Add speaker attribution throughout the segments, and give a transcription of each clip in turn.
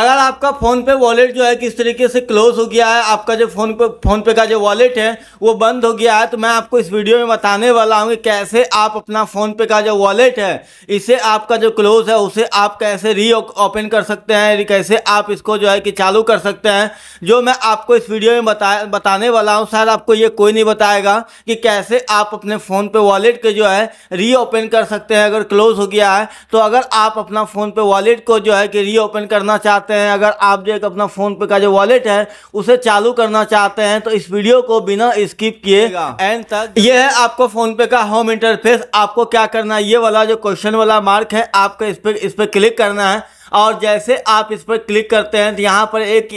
Speaker 1: अगर आपका phone PhonePe wallet जो है किस तरीके से क्लोज हो गया है आपका जो फ़ोन पे फ़ोन पे का जो वॉलेट है वो बंद हो गया है तो मैं आपको इस वीडियो में बताने वाला हूँ कि कैसे आप अपना फ़ोन पे का जो वॉलेट है इसे आपका जो क्लोज है उसे आप कैसे री ओपन कर सकते हैं कैसे आप इसको जो है कि चालू कर सकते हैं जो मैं आपको इस वीडियो में बता बताने वाला हूँ शायद आपको ये कोई नहीं बताएगा कि कैसे आप अपने फ़ोन पे वॉलेट के जो है री ओपन कर सकते हैं अगर क्लोज़ हो गया है तो अगर आप अपना फ़ोन पे वॉलेट को जो है कि री ओपन करना चाहते चाहते हैं अगर आप जो एक अपना फ़ोन पे का जो वॉलेट है उसे चालू करना चाहते हैं तो इस वीडियो को बिना स्किप किए एंड तक ये है आपको फ़ोन पे का होम इंटरफेस आपको क्या करना है ये वाला जो क्वेश्चन वाला मार्क है आपको इस पर इस पर क्लिक करना है और जैसे आप इस पर क्लिक करते हैं तो यहाँ पर एक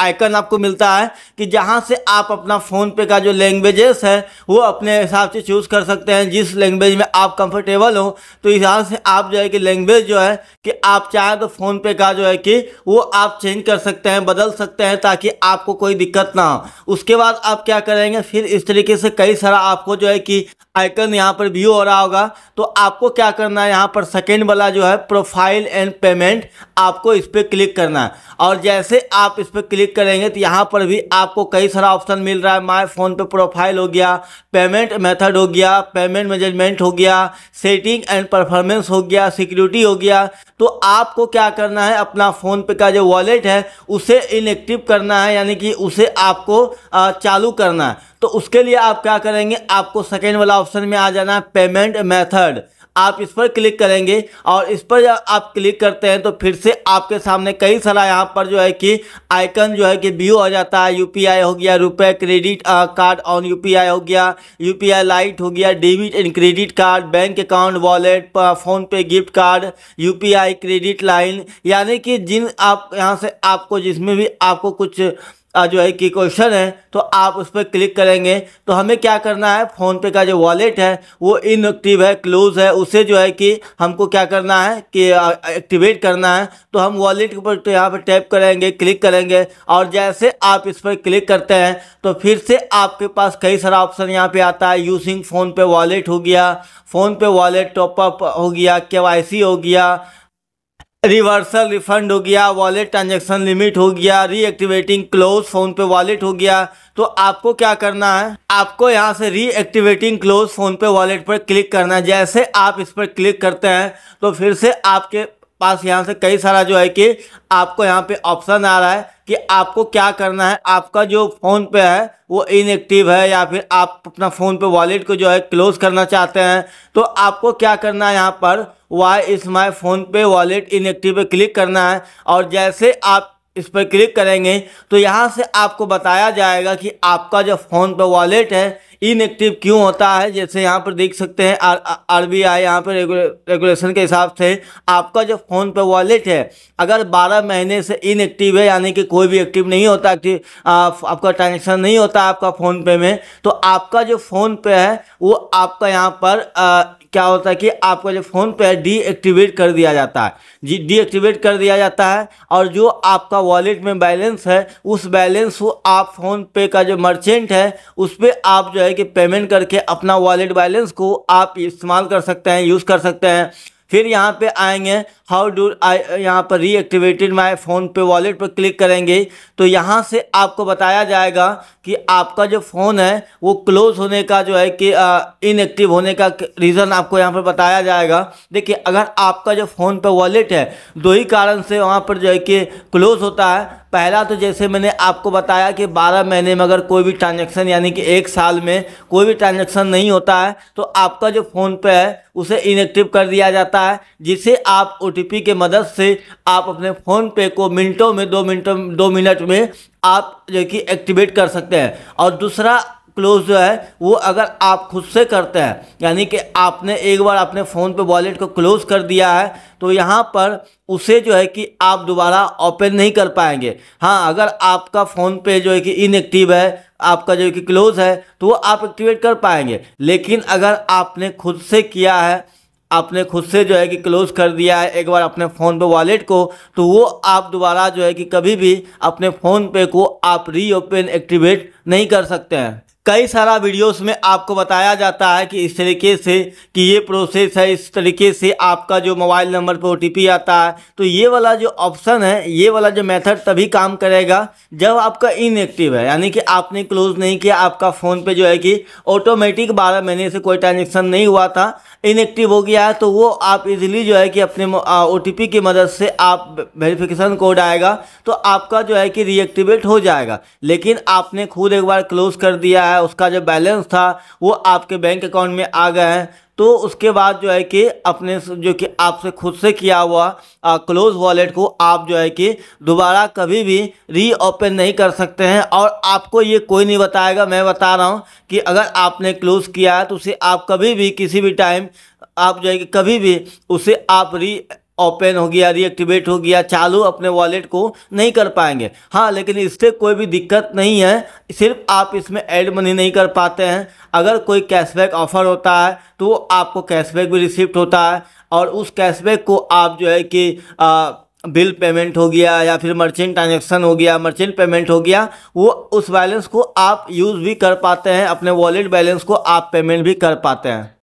Speaker 1: आइकन आपको मिलता है कि जहाँ से आप अपना फ़ोन पे का जो लैंग्वेजेस है वो अपने हिसाब से चूज़ कर सकते हैं जिस लैंग्वेज में आप कंफर्टेबल हो तो इस हिसाब से आप जो है कि लैंग्वेज जो है कि आप चाहें तो फ़ोन पे का जो है कि वो आप चेंज कर सकते हैं बदल सकते हैं ताकि आपको कोई दिक्कत ना हो उसके बाद आप क्या करेंगे फिर इस तरीके से कई सारा आपको जो है कि आइकन यहाँ पर व्यू हो रहा होगा तो आपको क्या करना है यहाँ पर सेकेंड वाला जो है प्रोफाइल एंड पेमेंट आपको इस पर क्लिक करना है और जैसे आप इस पर क्लिक करेंगे तो यहाँ पर भी आपको कई सारा ऑप्शन मिल रहा है माय फ़ोन पे प्रोफाइल हो गया पेमेंट मेथड हो गया पेमेंट मैनेजमेंट हो गया सेटिंग एंड परफॉर्मेंस हो गया सिक्योरिटी हो गया तो आपको क्या करना है अपना फ़ोन पे का जो वॉलेट है उसे इनएक्टिव करना है यानी कि उसे आपको चालू करना है तो उसके लिए आप क्या करेंगे आपको सेकेंड वाला ऑप्शन में आ जाना है पेमेंट मेथड आप इस पर क्लिक करेंगे और इस पर जब आप क्लिक करते हैं तो फिर से आपके सामने कई सारा यहाँ पर जो है कि आइकन जो है कि व्यू आ जाता है यूपीआई हो गया रुपए क्रेडिट कार्ड ऑन यूपीआई हो गया यूपीआई लाइट हो गया debit and credit card bank account wallet PhonePe gift card UPI credit line यानी कि जिन आप यहाँ से आपको जिसमें भी आपको कुछ जो है कि क्वेश्चन है तो आप उस पर क्लिक करेंगे तो हमें क्या करना है फ़ोनपे का जो वॉलेट है वो इनएक्टिव है क्लोज़ है उसे जो है कि हमको क्या करना है कि एक्टिवेट करना है तो हम वॉलेट के ऊपर तो यहाँ पर टैप करेंगे क्लिक करेंगे और जैसे आप इस पर क्लिक करते हैं तो फिर से आपके पास कई सारा ऑप्शन यहाँ पर आता है यूजिंग फ़ोनपे वॉलेट हो गया फ़ोनपे वॉलेट टॉपअप हो गया के हो गया रिवर्सल रिफंड हो गया वॉलेट ट्रांजेक्शन लिमिट हो गया reactivating close PhonePe wallet हो गया तो आपको क्या करना है आपको यहाँ से reactivating close PhonePe wallet पर क्लिक करना है जैसे आप इस पर क्लिक करते हैं तो फिर से आपके पास यहाँ से कई सारा जो है कि आपको यहाँ पे ऑप्शन आ रहा है कि आपको क्या करना है आपका जो फ़ोन पे है वो इनएक्टिव है या फिर आप अपना फ़ोन पे वॉलेट को जो है क्लोज़ करना चाहते हैं तो आपको क्या करना है यहाँ पर वाई इस my PhonePe wallet inactive पे क्लिक करना है और जैसे आप इस पर क्लिक करेंगे तो यहाँ से आपको बताया जाएगा कि आपका जो फ़ोन पे वॉलेट है इनएक्टिव क्यों होता है जैसे यहाँ पर देख सकते हैं आर बी आई यहाँ पर रेगुलेशन के हिसाब से आपका जो फ़ोन पे वॉलेट है अगर 12 महीने से इनएक्टिव है यानी कि कोई भी एक्टिव नहीं होता एक्टिव आप, आपका ट्रांजेक्शन नहीं होता आपका फ़ोन पे में तो आपका जो फ़ोन पे है वो आपका यहाँ पर आ, क्या होता है कि आपका जो फ़ोन पे है डीएक्टिवेट कर दिया जाता है जी डीएक्टिवेट कर दिया जाता है और जो आपका वॉलेट में बैलेंस है उस बैलेंस को आप फ़ोन पे का जो मर्चेंट है उस पर आप जो है कि पेमेंट करके अपना वॉलेट बैलेंस को आप इस्तेमाल कर सकते हैं यूज़ कर सकते हैं फिर यहाँ पे आएंगे हाउ डू आई यहाँ पर reactivated my PhonePe wallet पर क्लिक करेंगे तो यहाँ से आपको बताया जाएगा कि आपका जो फ़ोन है वो क्लोज़ होने का जो है कि इनएक्टिव होने का रीज़न आपको यहाँ पर बताया जाएगा देखिए अगर आपका जो फ़ोन पे वॉलेट है दो ही कारण से वहाँ पर जो है कि क्लोज़ होता है पहला तो जैसे मैंने आपको बताया कि 12 महीने में अगर कोई भी ट्रांजेक्शन यानी कि एक साल में कोई भी ट्रांजेक्शन नहीं होता है तो आपका जो फ़ोन पे है उसे इनएक्टिव कर दिया जाता है जिसे आप ओ के मदद से आप अपने फ़ोन पे को मिनटों में दो मिनटों दो मिनट में आप जो कि एक्टिवेट कर सकते हैं और दूसरा क्लोज जो है वो अगर आप खुद से करते हैं यानी कि आपने एक बार अपने फ़ोन पे वॉलेट को क्लोज कर दिया है तो यहाँ पर उसे जो है कि आप दोबारा ओपन नहीं कर पाएंगे हाँ अगर आपका फ़ोन पे जो है कि इनएक्टिव है आपका जो है कि क्लोज़ है तो वो आप एक्टिवेट कर पाएंगे लेकिन अगर आपने खुद से किया है आपने खुद से जो है कि क्लोज़ कर दिया है एक बार अपने फ़ोन पे वॉलेट को तो वो आप दोबारा जो है कि कभी भी अपने फ़ोन पे को आप रीओपन एक्टिवेट नहीं कर सकते हैं कई सारा वीडियोस में आपको बताया जाता है कि इस तरीके से कि ये प्रोसेस है इस तरीके से आपका जो मोबाइल नंबर पर ओ आता है तो ये वाला जो ऑप्शन है ये वाला जो मेथड तभी काम करेगा जब आपका इनएक्टिव है यानी कि आपने क्लोज नहीं किया आपका फ़ोन पे जो है कि ऑटोमेटिक बारह महीने से कोई ट्रांजेक्शन नहीं हुआ था इनएक्टिव हो गया है तो वो आप इजिली जो है कि अपने ओ की मदद से आप वेरीफिकेशन कोड आएगा तो आपका जो है कि रिएक्टिवेट हो जाएगा लेकिन आपने खुद एक बार क्लोज कर दिया है है उसका जो बैलेंस था वो आपके बैंक अकाउंट में आ गए हैं तो उसके बाद जो है कि अपने जो कि आपसे खुद से किया हुआ क्लोज वॉलेट को आप जो है कि दोबारा कभी भी रीओपन नहीं कर सकते हैं और आपको ये कोई नहीं बताएगा मैं बता रहा हूँ कि अगर आपने क्लोज़ किया है तो उसे आप कभी भी किसी भी टाइम आप जो है कि कभी भी उसे आप री ओपन हो गया रिएक्टिवेट हो गया चालू अपने वॉलेट को नहीं कर पाएंगे हाँ लेकिन इससे कोई भी दिक्कत नहीं है सिर्फ आप इसमें एड मनी नहीं कर पाते हैं अगर कोई कैशबैक ऑफर होता है तो आपको कैशबैक भी रिसिप्ट होता है और उस कैशबैक को आप जो है कि आ, बिल पेमेंट हो गया या फिर मर्चेंट ट्रांजेक्शन हो गया मर्चेंट पेमेंट हो गया वो उस बैलेंस को आप यूज़ भी कर पाते हैं अपने वॉलेट बैलेंस को आप पेमेंट भी कर पाते हैं